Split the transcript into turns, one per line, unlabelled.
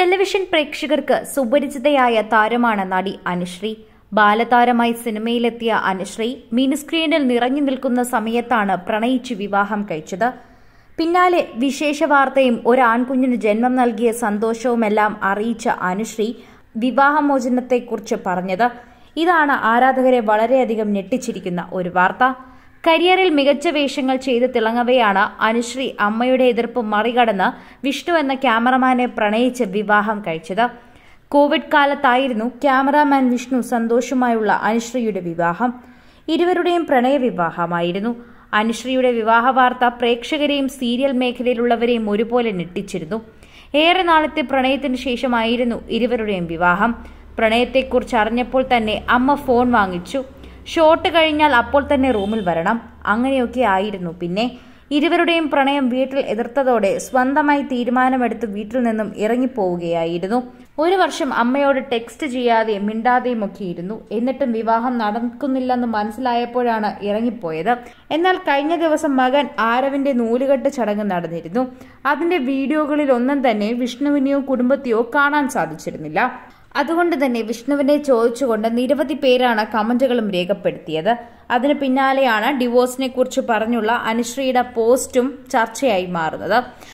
television പ്രേക്ഷകർക്ക് സുപരിചിതയായ താരമാണ് നടി അനുശ്രീ ബാലതാരമായി സിനിമയിലെത്തിയ അനുശ്രീ മിനിസ്ക്രീനിൽ നിറഞ്ഞു നിൽക്കുന്ന സമയത്താണ് പ്രണയിച്ച് വിവാഹം കഴിച്ചത് പിന്നാലെ വിശേഷ വാർത്തയും ഒരാൺകുഞ്ഞിന് ജന്മം നൽകിയ സന്തോഷവുമെല്ലാം അറിയിച്ച അനുശ്രീ വിവാഹമോചനത്തെക്കുറിച്ച് പറഞ്ഞത് ഇതാണ് ആരാധകരെ വളരെയധികം ഞെട്ടിച്ചിരിക്കുന്ന ഒരു വാർത്ത കരിയറിൽ മികച്ച വേഷങ്ങൾ ചെയ്ത് തിളങ്ങവെയാണ് അനുശ്രീ അമ്മയുടെ എതിർപ്പ് മറികടന്ന് വിഷ്ണു എന്ന ക്യാമറമാനെ പ്രണയിച്ച് വിവാഹം കഴിച്ചത് കോവിഡ് കാലത്തായിരുന്നു ക്യാമറാമാൻ വിഷ്ണു സന്തോഷമായുള്ള അനുശ്രീയുടെ വിവാഹം ഇരുവരുടെയും പ്രണയ വിവാഹമായിരുന്നു അനുശ്രീയുടെ വിവാഹ വാർത്ത പ്രേക്ഷകരെയും സീരിയൽ മേഖലയിലുള്ളവരെയും ഒരുപോലെ ഞെട്ടിച്ചിരുന്നു ഏറെ നാളത്തെ പ്രണയത്തിന് ശേഷമായിരുന്നു ഇരുവരുടെയും വിവാഹം പ്രണയത്തെക്കുറിച്ച് അറിഞ്ഞപ്പോൾ തന്നെ അമ്മ ഫോൺ വാങ്ങിച്ചു ഷോട്ട് കഴിഞ്ഞാൽ അപ്പോൾ തന്നെ റൂമിൽ വരണം അങ്ങനെയൊക്കെ ആയിരുന്നു പിന്നെ ഇരുവരുടെയും പ്രണയം വീട്ടിൽ എതിർത്തതോടെ സ്വന്തമായി തീരുമാനമെടുത്ത് വീട്ടിൽ നിന്നും ഇറങ്ങിപ്പോവുകയായിരുന്നു ഒരു വർഷം അമ്മയോട് ടെക്സ്റ്റ് ചെയ്യാതെയും മിണ്ടാതെയും ഒക്കെ ഇരുന്നു എന്നിട്ടും വിവാഹം നടക്കുന്നില്ലെന്ന് മനസ്സിലായപ്പോഴാണ് ഇറങ്ങിപ്പോയത് എന്നാൽ കഴിഞ്ഞ ദിവസം മകൻ ആരവിന്റെ നൂലുകെട്ട് ചടങ്ങ് നടന്നിരുന്നു അതിന്റെ വീഡിയോകളിൽ ഒന്നും തന്നെ വിഷ്ണുവിനെയോ കുടുംബത്തെയോ കാണാൻ സാധിച്ചിരുന്നില്ല അതുകൊണ്ട് തന്നെ വിഷ്ണുവിനെ ചോദിച്ചുകൊണ്ട് നിരവധി പേരാണ് കമന്റുകളും രേഖപ്പെടുത്തിയത് അതിന് പിന്നാലെയാണ് ഡിവോഴ്സിനെ കുറിച്ച് പറഞ്ഞുള്ള അനുശ്രീയുടെ പോസ്റ്റും ചർച്ചയായി മാറുന്നത്